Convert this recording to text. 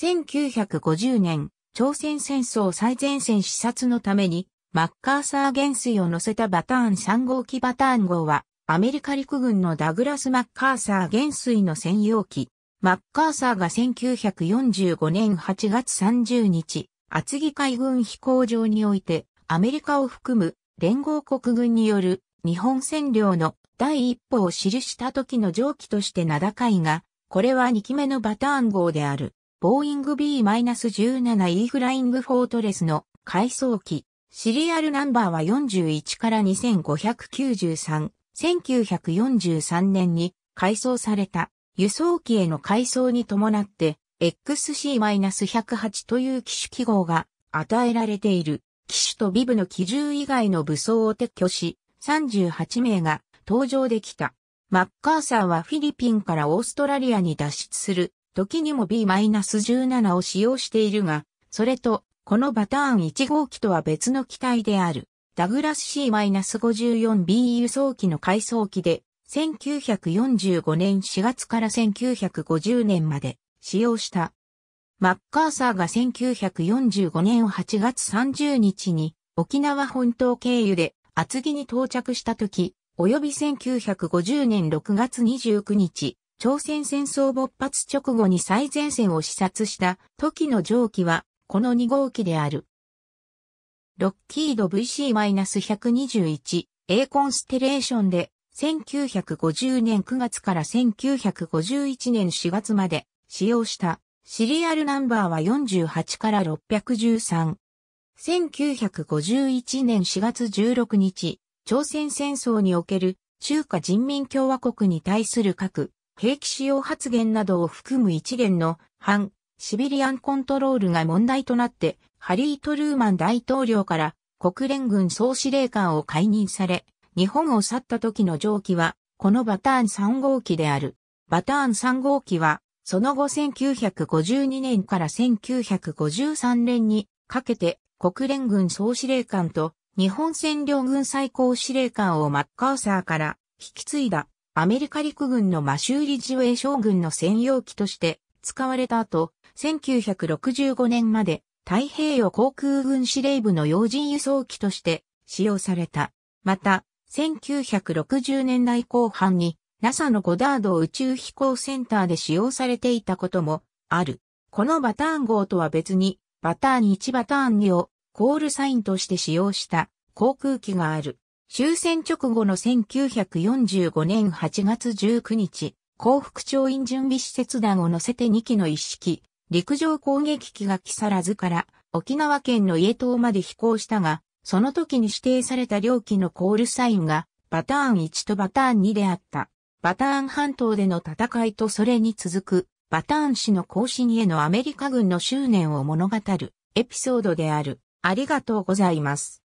1950年、朝鮮戦争最前線視察のために、マッカーサー元帥を乗せたバターン3号機バターン号は、アメリカ陸軍のダグラス・マッカーサー元帥の専用機。マッカーサーが1945年8月30日、厚木海軍飛行場において、アメリカを含む連合国軍による日本占領の第一歩を記した時の蒸気として名高いが、これは2機目のバターン号である。ボーイング B-17E フライングフォートレスの改装機。シリアルナンバーは41から2593、1943年に改装された輸送機への改装に伴って XC-108 という機種記号が与えられている機種とビブの機銃以外の武装を撤去し38名が登場できた。マッカーサーはフィリピンからオーストラリアに脱出する時にも B-17 を使用しているが、それと、このバターン1号機とは別の機体である、ダグラス C-54B 輸送機の改装機で、1945年4月から1950年まで使用した。マッカーサーが1945年8月30日に沖縄本島経由で厚木に到着した時、及び1950年6月29日、朝鮮戦争勃発直後に最前線を視察した時の蒸気は、この2号機である。ロッキード VC-121、A コンステレーションで、1950年9月から1951年4月まで使用したシリアルナンバーは48から613。1951年4月16日、朝鮮戦争における中華人民共和国に対する核兵器使用発言などを含む一連の反シビリアンコントロールが問題となって、ハリー・トルーマン大統領から国連軍総司令官を解任され、日本を去った時の上記は、このバターン3号機である。バターン3号機は、その後1952年から1953年にかけて国連軍総司令官と日本占領軍最高司令官をマッカーサーから引き継いだアメリカ陸軍のマシューリジウェイ将軍の専用機として使われた後、1965年まで太平洋航空軍司令部の要人輸送機として使用された。また、1960年代後半に NASA のゴダード宇宙飛行センターで使用されていたこともある。このバターン号とは別に、バターン1バターン2をコールサインとして使用した航空機がある。終戦直後の1945年8月19日、幸福調印準備施設団を乗せて2機の一式、陸上攻撃機が木更津から沖縄県の家島まで飛行したが、その時に指定された両機のコールサインがバターン1とバターン2であった。バターン半島での戦いとそれに続くバターン氏の更新へのアメリカ軍の執念を物語るエピソードである。ありがとうございます。